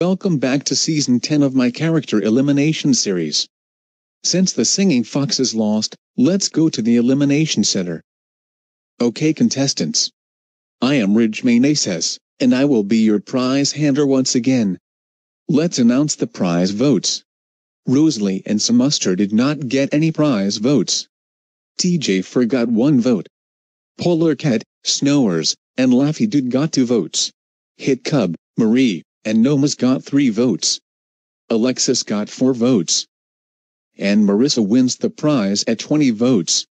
Welcome back to season 10 of my character elimination series. Since the singing fox is lost, let's go to the elimination center. Okay contestants. I am Ridge Meneses, and I will be your prize handler once again. Let's announce the prize votes. Rosalie and Samuster did not get any prize votes. TJ forgot one vote. Polar Cat, Snowers, and Laffy Dude got two votes. Hit Cub, Marie, and Nomas got three votes. Alexis got four votes. And Marissa wins the prize at 20 votes.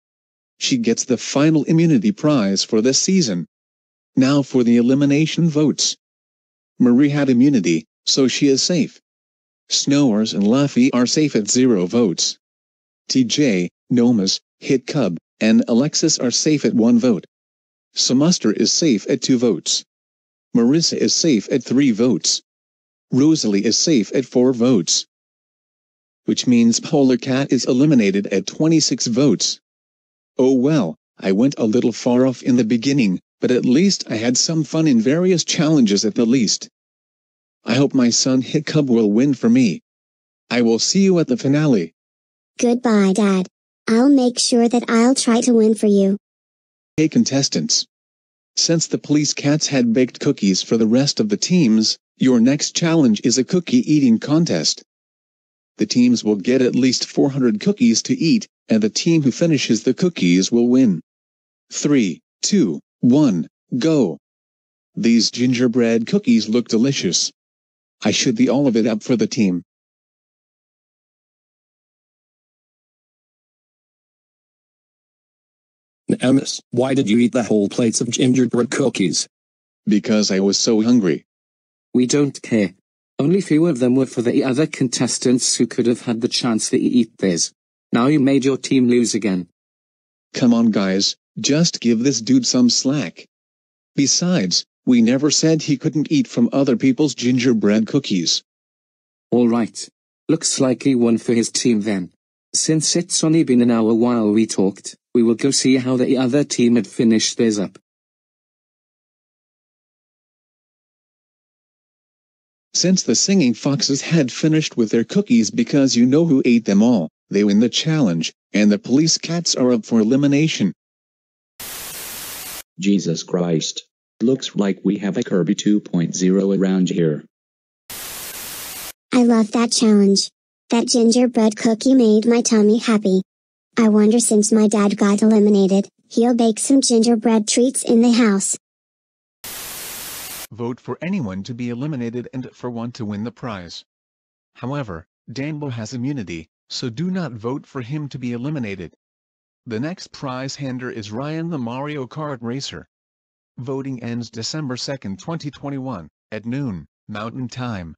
She gets the final immunity prize for this season. Now for the elimination votes. Marie had immunity, so she is safe. Snowers and Laffy are safe at zero votes. TJ, Nomas, Hit Cub, and Alexis are safe at one vote. Samuster is safe at two votes. Marissa is safe at three votes. Rosalie is safe at 4 votes. Which means Polar Cat is eliminated at 26 votes. Oh well, I went a little far off in the beginning, but at least I had some fun in various challenges at the least. I hope my son Hiccup will win for me. I will see you at the finale. Goodbye, Dad. I'll make sure that I'll try to win for you. Hey contestants. Since the police cats had baked cookies for the rest of the teams, your next challenge is a cookie eating contest. The teams will get at least 400 cookies to eat, and the team who finishes the cookies will win. 3, 2, 1, go! These gingerbread cookies look delicious. I should the all of it up for the team. Emmis, why did you eat the whole plates of gingerbread cookies? Because I was so hungry. We don't care. Only few of them were for the other contestants who could have had the chance to eat theirs. Now you made your team lose again. Come on guys, just give this dude some slack. Besides, we never said he couldn't eat from other people's gingerbread cookies. Alright. Looks like he won for his team then. Since it's only been an hour while we talked, we will go see how the other team had finished theirs up. Since the singing foxes had finished with their cookies because you know who ate them all, they win the challenge, and the police cats are up for elimination. Jesus Christ. Looks like we have a Kirby 2.0 around here. I love that challenge. That gingerbread cookie made my tummy happy. I wonder since my dad got eliminated, he'll bake some gingerbread treats in the house vote for anyone to be eliminated and for one to win the prize. However, Danbo has immunity, so do not vote for him to be eliminated. The next prize hander is Ryan the Mario Kart Racer. Voting ends December 2, 2021, at noon, Mountain Time.